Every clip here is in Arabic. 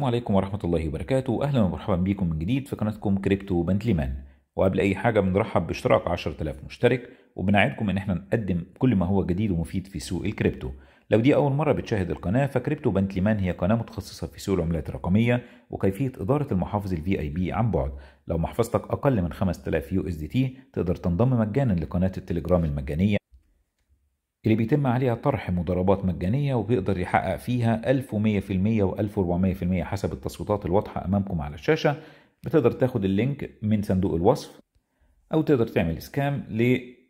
السلام عليكم ورحمة الله وبركاته أهلا ومرحبا بيكم من جديد في قناتكم كريبتو بنتليمان وقبل أي حاجة بنرحب باشتراك 10000 مشترك وبنعدكم إن احنا نقدم كل ما هو جديد ومفيد في سوق الكريبتو لو دي أول مرة بتشاهد القناة فكريبتو بنتليمان هي قناة متخصصة في سوق العملات الرقمية وكيفية إدارة المحافظ الفي أي بي عن بعد لو محفظتك أقل من 5000 يو اس دي تي تقدر تنضم مجانا لقناة التليجرام المجانية اللي بيتم عليها طرح مضاربات مجانية وبيقدر يحقق فيها 1100% و1400% حسب التصويتات الواضحة أمامكم على الشاشة بتقدر تاخد اللينك من صندوق الوصف أو تقدر تعمل سكام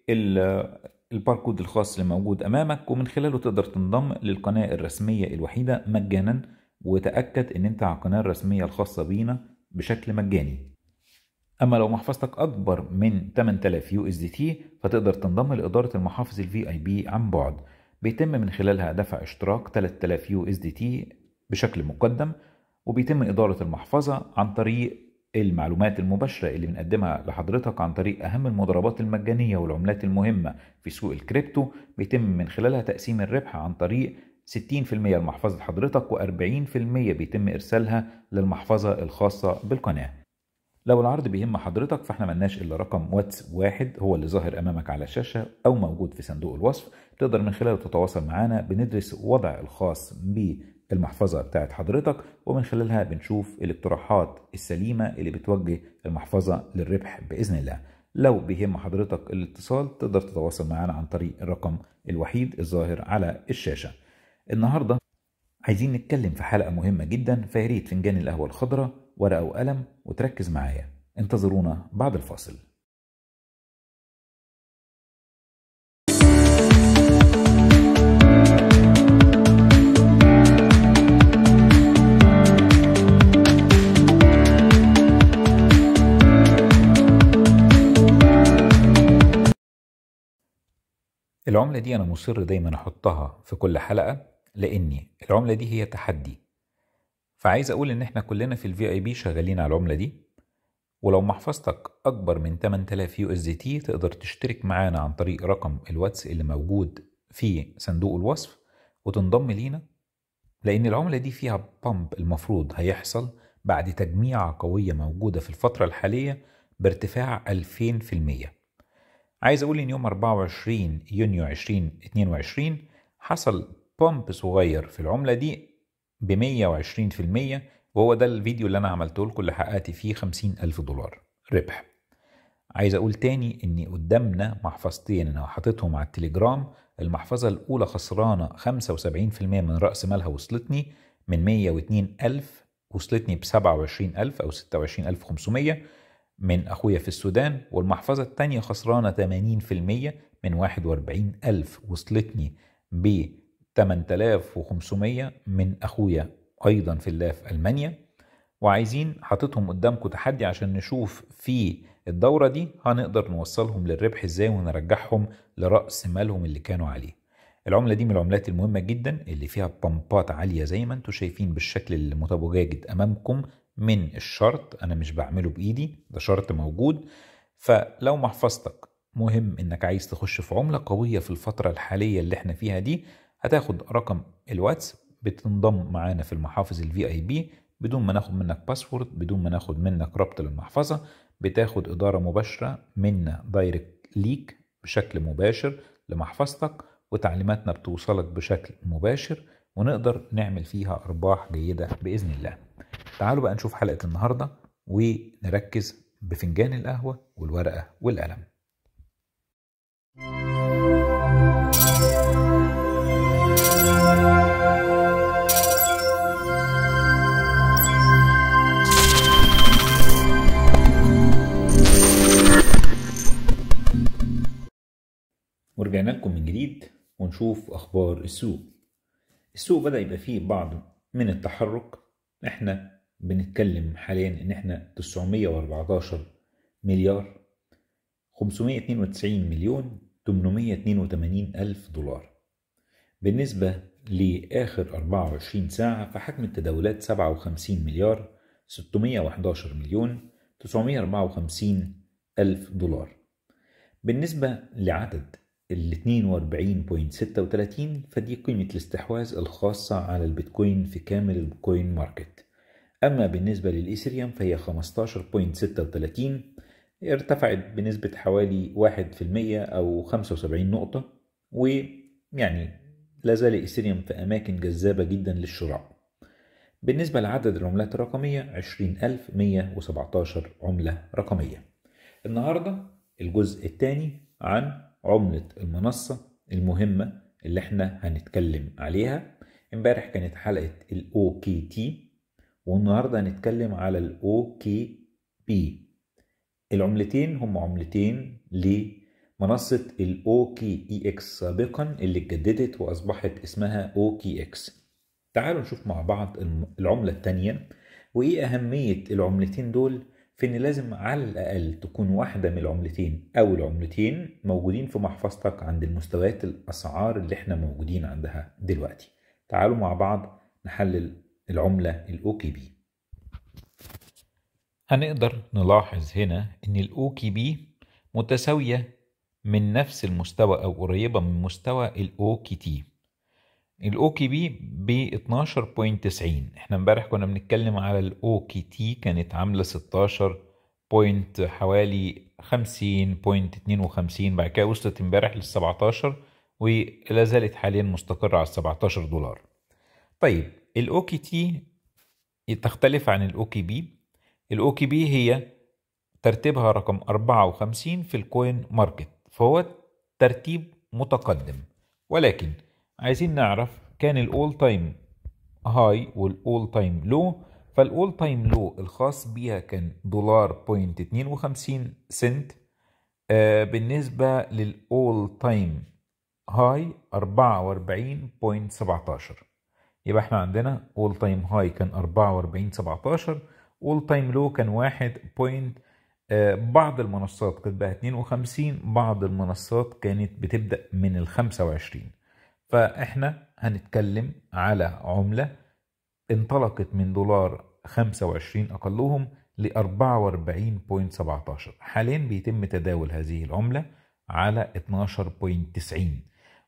للباركود الخاص اللي موجود أمامك ومن خلاله تقدر تنضم للقناة الرسمية الوحيدة مجانا وتأكد إن أنت على القناة الرسمية الخاصة بينا بشكل مجاني اما لو محفظتك اكبر من 8000 يو اس دي تي فتقدر تنضم لاداره المحافظ الفي اي بي عن بعد بيتم من خلالها دفع اشتراك 3000 يو اس دي تي بشكل مقدم وبيتم اداره المحفظه عن طريق المعلومات المباشرة اللي بنقدمها لحضرتك عن طريق أهم المضاربات المجانية والعملات المهمة في سوق الكريبتو بيتم من خلالها تقسيم الربح عن طريق 60% لمحفظة حضرتك و40% بيتم إرسالها للمحفظة الخاصة بالقناة لو العرض بيهم حضرتك فاحنا ملناش الا رقم واتس واحد هو اللي ظاهر امامك على الشاشه او موجود في صندوق الوصف تقدر من خلاله تتواصل معانا بندرس وضع الخاص بالمحفظه بتاعت حضرتك ومن خلالها بنشوف الاقتراحات السليمه اللي بتوجه المحفظه للربح باذن الله لو بيهم حضرتك الاتصال تقدر تتواصل معانا عن طريق الرقم الوحيد الظاهر على الشاشه النهارده عايزين نتكلم في حلقه مهمه جدا فياريت فنجان القهوه الخضراء ورقة وقلم وتركز معايا انتظرونا بعد الفاصل العملة دي أنا مصر دايما أحطها في كل حلقة لأني العملة دي هي تحدي فعايز اقول ان احنا كلنا في الفي اي بي شغالين على العمله دي ولو محفظتك اكبر من 8000 يو اس دي تي تقدر تشترك معانا عن طريق رقم الواتس اللي موجود في صندوق الوصف وتنضم لينا لان العمله دي فيها بامب المفروض هيحصل بعد تجميعة قوية موجودة في الفترة الحالية بارتفاع 2000% عايز أقول إن يوم 24 يونيو 2022 حصل بامب صغير في العملة دي ب 120% وهو ده الفيديو اللي انا عملته لكم اللي حققت فيه 50 ألف دولار ربح عايز اقول تاني ان قدامنا محفظتين انا حاططهم على التليجرام المحفظة الاولى خسرانة 75% من رأس مالها وصلتني من 102 ألف وصلتني ب 27 ألف أو 26 ألف 500 من أخويا في السودان والمحفظة الثانيه خسرانة 80% من 41 ألف وصلتني ب 8500 من اخويا ايضا في الله في المانيا وعايزين حاططهم قدامكم تحدي عشان نشوف في الدوره دي هنقدر نوصلهم للربح ازاي ونرجعهم لراس مالهم اللي كانوا عليه العمله دي من العملات المهمه جدا اللي فيها بامبات عاليه زي ما انتم شايفين بالشكل المتواجد امامكم من الشرط انا مش بعمله بايدي ده شرط موجود فلو محفظتك مهم انك عايز تخش في عمله قويه في الفتره الحاليه اللي احنا فيها دي هتاخد رقم الواتس بتنضم معانا في المحافظ الفي اي بي بدون ما ناخد منك باسورد بدون ما ناخد منك ربط للمحفظه بتاخد اداره مباشره منا دايركت ليك بشكل مباشر لمحفظتك وتعليماتنا بتوصلك بشكل مباشر ونقدر نعمل فيها ارباح جيده باذن الله تعالوا بقى نشوف حلقه النهارده ونركز بفنجان القهوه والورقه والقلم ورجعنا لكم من جديد ونشوف اخبار السوق السوق بدا يبقى فيه بعض من التحرك احنا بنتكلم حاليا ان احنا 914 مليار 592 مليون 882 ألف دولار بالنسبة لآخر 24 ساعة فحجم التداولات 57 مليار 611 مليون 954 ألف دولار بالنسبة لعدد ال 42.36 فدي قيمة الاستحواذ الخاصة على البيتكوين في كامل البيتكوين ماركت أما بالنسبة للإيثيريوم فهي 15.36 ارتفعت بنسبة حوالي 1% أو 75 نقطة ويعني زال إيثيريوم في أماكن جذابة جدا للشراء بالنسبة لعدد العملات الرقمية 20117 عملة رقمية النهاردة الجزء الثاني عن عملة المنصة المهمة اللي احنا هنتكلم عليها امبارح كانت حلقة الـ OKT والنهاردة هنتكلم على الـ OKB العملتين هم عملتين لمنصة الـ OKEX سابقا اللي اتجددت واصبحت اسمها OKX تعالوا نشوف مع بعض العملة التانية وايه اهمية العملتين دول في ان لازم على الاقل تكون واحده من العملتين او العملتين موجودين في محفظتك عند المستويات الاسعار اللي احنا موجودين عندها دلوقتي تعالوا مع بعض نحلل العمله الاو كي بي هنقدر نلاحظ هنا ان الاو كي بي متساويه من نفس المستوى او قريبه من مستوى الاو كي تي الاو كي بي ب 12.90 احنا امبارح كنا بنتكلم على الاو كي تي كانت عامله 16 بوينت حوالي 50.52 بعد كده وصلت امبارح لل 17 ولا زالت حاليا مستقرة على 17 دولار طيب الاو كي تي تختلف عن الاو كي بي الاو كي بي هي ترتيبها رقم 54 في الكوين ماركت فهو ترتيب متقدم ولكن عايزين نعرف كان الاول تايم هاي والاول تايم لو فالاول تايم لو الخاص بيها كان دولار بوينت 52 سنت آه بالنسبة للاول تايم هاي 44.17 يبقى احنا عندنا اول تايم هاي كان 44.17 اول تايم لو كان 1. آه بعض المنصات كانت بقى 52 بعض المنصات كانت بتبدأ من ال 25 فاحنا هنتكلم على عملة انطلقت من دولار 25 اقلهم ل 44.17 حاليا بيتم تداول هذه العملة على 12.90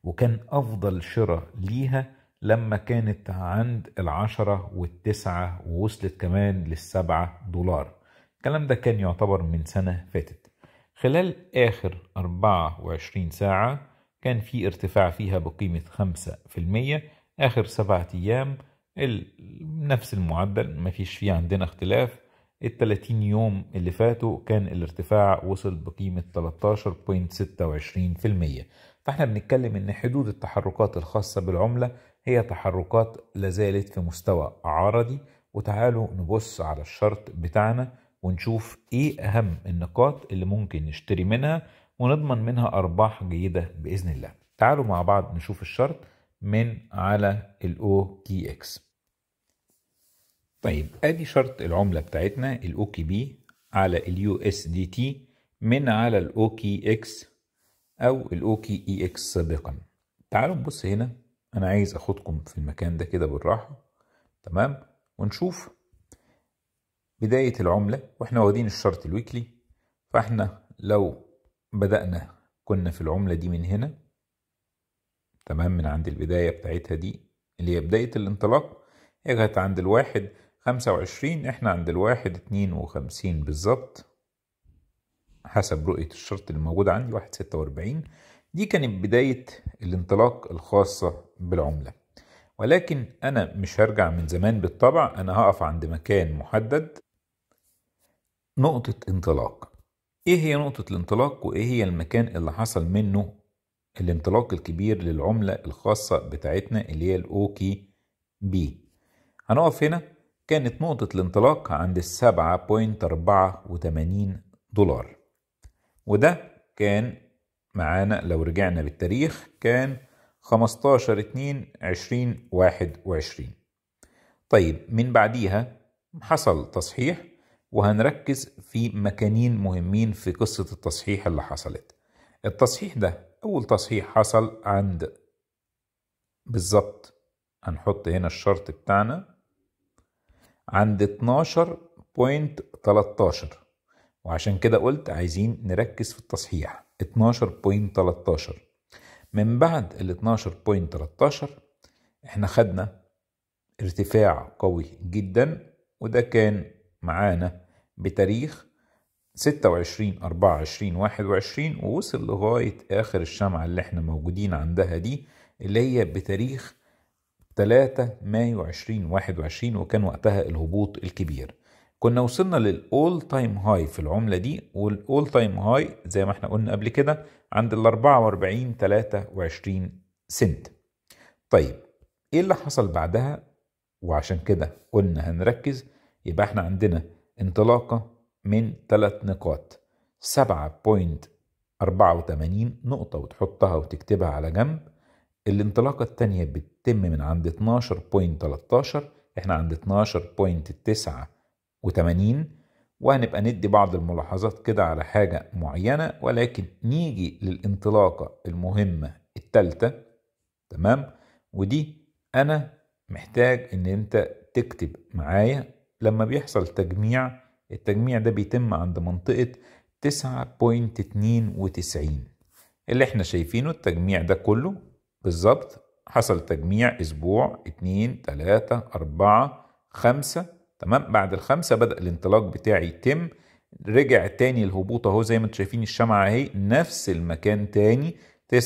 وكان افضل شراء ليها لما كانت عند العشرة والتسعة ووصلت كمان للسبعة دولار الكلام ده كان يعتبر من سنة فاتت خلال آخر 24 ساعة كان في ارتفاع فيها بقيمة 5% آخر سبعة أيام نفس المعدل ما فيش فيه عندنا اختلاف ال 30 يوم اللي فاتوا كان الارتفاع وصل بقيمة 13.26% فاحنا بنتكلم ان حدود التحركات الخاصة بالعملة هي تحركات لازالت في مستوى عرضي وتعالوا نبص على الشرط بتاعنا ونشوف ايه اهم النقاط اللي ممكن نشتري منها ونضمن منها أرباح جيدة بإذن الله تعالوا مع بعض نشوف الشرط من على الاو كي اكس طيب ادي شرط العملة بتاعتنا الاو كي بي على اليو اس دي تي من على الاو كي اكس او الاو كي اي اكس e سابقا تعالوا نبص هنا انا عايز اخدكم في المكان ده كده بالراحة تمام ونشوف بداية العملة واحنا واخدين الشرط الويكلي فاحنا لو بدأنا كنا في العملة دي من هنا تمام من عند البداية بتاعتها دي اللي هي بداية الانطلاق هي كانت عند الواحد خمسة وعشرين احنا عند الواحد اتنين وخمسين بالظبط حسب رؤية الشرط اللي موجود عندي واحد ستة واربعين دي كانت بداية الانطلاق الخاصة بالعملة ولكن أنا مش هرجع من زمان بالطبع أنا هقف عند مكان محدد نقطة انطلاق ايه هي نقطة الانطلاق وايه هي المكان اللي حصل منه الانطلاق الكبير للعملة الخاصة بتاعتنا اللي هي الاوكي بي هنقف هنا كانت نقطة الانطلاق عند السبعة بوينت أربعة وتمانين دولار وده كان معانا لو رجعنا بالتاريخ كان خمستاشر اتنين عشرين واحد وعشرين طيب من بعديها حصل تصحيح وهنركز في مكانين مهمين في قصة التصحيح اللي حصلت التصحيح ده أول تصحيح حصل عند بالظبط هنحط هنا الشرط بتاعنا عند 12.13 وعشان كده قلت عايزين نركز في التصحيح 12.13 من بعد ال 12.13 احنا خدنا ارتفاع قوي جدا وده كان معانا بتاريخ 26 24 21 ووصل لغاية آخر الشمعة اللي احنا موجودين عندها دي اللي هي بتاريخ 3 مايو 2021 وكان وقتها الهبوط الكبير كنا وصلنا للأول تايم هاي في العملة دي والأول تايم هاي زي ما احنا قلنا قبل كده عند ال 44 23 سنت طيب ايه اللي حصل بعدها وعشان كده قلنا هنركز يبقى احنا عندنا انطلاقة من ثلاث نقاط 7.84 نقطة وتحطها وتكتبها على جنب الانطلاقة الثانية بتتم من عند 12.13 احنا عند 12.89 وهنبقى ندي بعض الملاحظات كده على حاجة معينة ولكن نيجي للانطلاقة المهمة التالتة تمام ودي أنا محتاج إن أنت تكتب معايا لما بيحصل تجميع التجميع ده بيتم عند منطقة 9.92 اللي احنا شايفينه التجميع ده كله بالظبط حصل تجميع اسبوع 2 3 4 5 تمام بعد الخمسة بدأ الانطلاق بتاعي يتم رجع تاني الهبوط اهو زي ما انتم شايفين الشمعة اهي نفس المكان تاني 9.92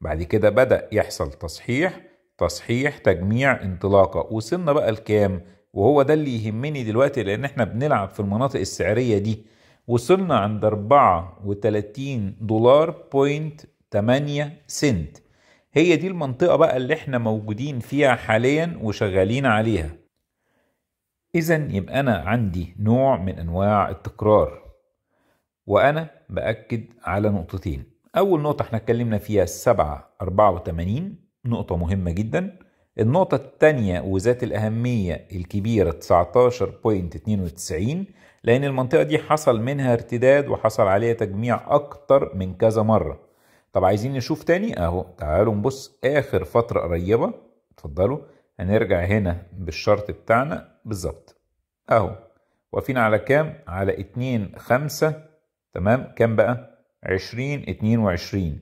بعد كده بدأ يحصل تصحيح تصحيح تجميع انطلاقة وصلنا بقى لكام وهو ده اللي يهمني دلوقتي لان احنا بنلعب في المناطق السعرية دي وصلنا عند 34 دولار بوينت 8 سنت هي دي المنطقة بقى اللي احنا موجودين فيها حاليا وشغالين عليها اذا يبقى انا عندي نوع من انواع التكرار وانا باكد على نقطتين اول نقطة احنا اتكلمنا فيها السبعة 84 نقطة مهمة جدا النقطة الثانية وذات الأهمية الكبيرة 19.92 لأن المنطقة دي حصل منها ارتداد وحصل عليها تجميع أكتر من كذا مرة طب عايزين نشوف تاني أهو تعالوا نبص آخر فترة قريبة اتفضلوا هنرجع هنا بالشرط بتاعنا بالظبط أهو واقفين على كام؟ على 2 5 تمام كام بقى؟ 20 22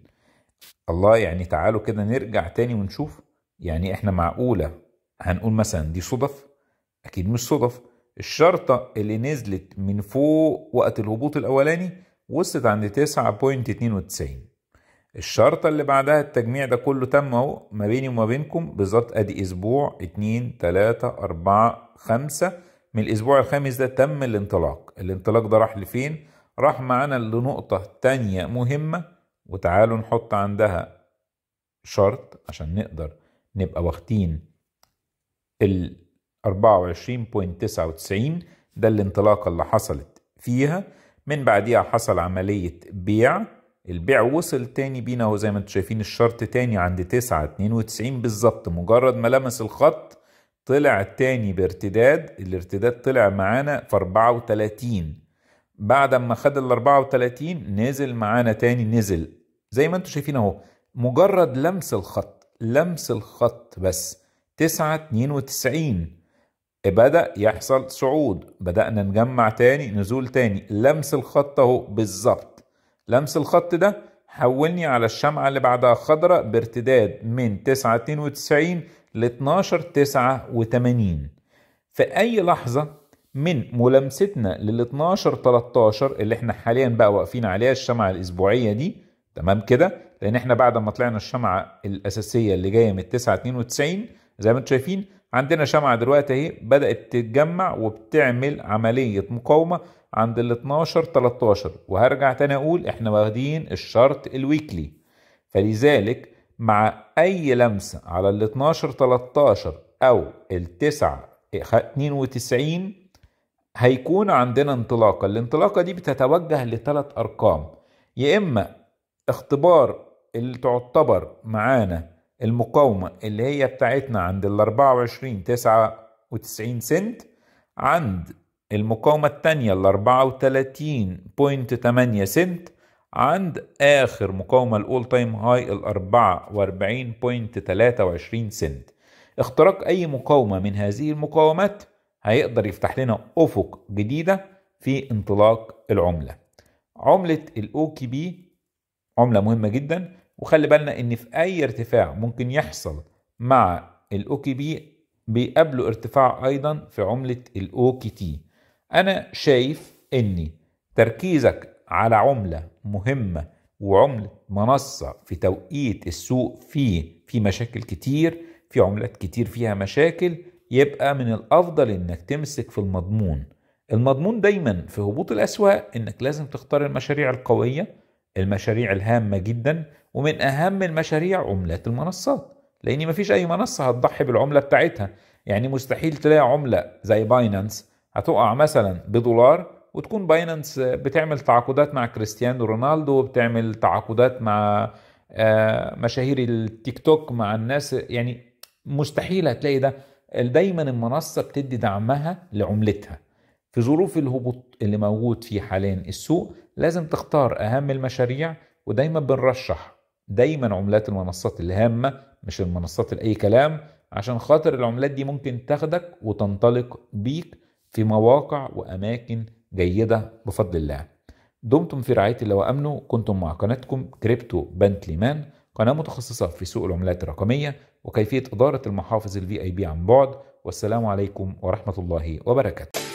الله يعني تعالوا كده نرجع تاني ونشوف يعني احنا معقولة هنقول مثلا دي صدف اكيد مش صدف الشرطة اللي نزلت من فوق وقت الهبوط الاولاني وصلت عند 9.92 الشرطة اللي بعدها التجميع ده كله تم اهو ما بيني وما بينكم بالظبط ادي اسبوع 2 3 4 5 من الاسبوع الخامس ده تم الانطلاق الانطلاق ده راح لفين راح معانا لنقطة تانية مهمة وتعالوا نحط عندها شرط عشان نقدر نبقى واخدين ال 24.99 ده الانطلاقة اللي حصلت فيها من بعديها حصل عملية بيع البيع وصل تاني بينا اهو زي ما انتم شايفين الشرط تاني عند 9.92 بالظبط مجرد ما لمس الخط طلع تاني بارتداد الارتداد طلع معانا في 34 بعد ما خد ال 34 نزل معانا تاني نزل زي ما انتم شايفين اهو مجرد لمس الخط لمس الخط بس 9 92 بدأ يحصل صعود بدأنا نجمع تاني نزول تاني لمس الخط اهو بالظبط لمس الخط ده حولني على الشمعة اللي بعدها خضراء بارتداد من 9 92 ل 12 89 في أي لحظة من ملامستنا لل 12 13 اللي احنا حاليا بقى واقفين عليها الشمعه الاسبوعيه دي تمام كده لان احنا بعد ما طلعنا الشمعه الاساسيه اللي جايه من 9 92 زي ما انتم شايفين عندنا شمعه دلوقتي اهي بدات تتجمع وبتعمل عمليه مقاومه عند ال 12 13 وهرجع تاني اقول احنا واخدين الشرط الويكلي فلذلك مع اي لمسه على ال 12 13 او ال 9 92 هيكون عندنا انطلاقة الانطلاقة دي بتتوجه لثلاث أرقام يا إما اختبار اللي تعتبر معانا المقاومة اللي هي بتاعتنا عند ال 24 99 سنت عند المقاومة الثانية ال 34.8 سنت عند آخر مقاومة الأول تايم هاي ال 44.23 سنت اختراق أي مقاومة من هذه المقاومات هيقدر يفتح لنا افق جديده في انطلاق العمله عمله الاو كي بي عمله مهمه جدا وخلي بالنا ان في اي ارتفاع ممكن يحصل مع الاو كي بي بيقابله ارتفاع ايضا في عمله الاو كي تي انا شايف ان تركيزك على عمله مهمه وعملة منصة في توقيت السوق فيه في مشاكل كتير في عملات كتير فيها مشاكل يبقى من الافضل انك تمسك في المضمون المضمون دايما في هبوط الاسواق انك لازم تختار المشاريع القويه المشاريع الهامه جدا ومن اهم المشاريع عملات المنصات لان مفيش اي منصه هتضحي بالعمله بتاعتها يعني مستحيل تلاقي عمله زي باينانس هتقع مثلا بدولار وتكون باينانس بتعمل تعاقدات مع كريستيانو رونالدو وبتعمل تعاقدات مع آه، مشاهير التيك توك مع الناس يعني مستحيل هتلاقي ده دايما المنصة بتدي دعمها لعملتها في ظروف الهبوط اللي موجود فيه حاليا السوق لازم تختار أهم المشاريع ودايما بنرشح دايما عملات المنصات الهامة مش المنصات لأي كلام عشان خاطر العملات دي ممكن تاخدك وتنطلق بيك في مواقع وأماكن جيدة بفضل الله دمتم في رعاية الله وأمنه كنتم مع قناتكم كريبتو بنتلي مان قناة متخصصة في سوق العملات الرقمية وكيفية إدارة المحافظ الفي اي بي عن بعد والسلام عليكم ورحمة الله وبركاته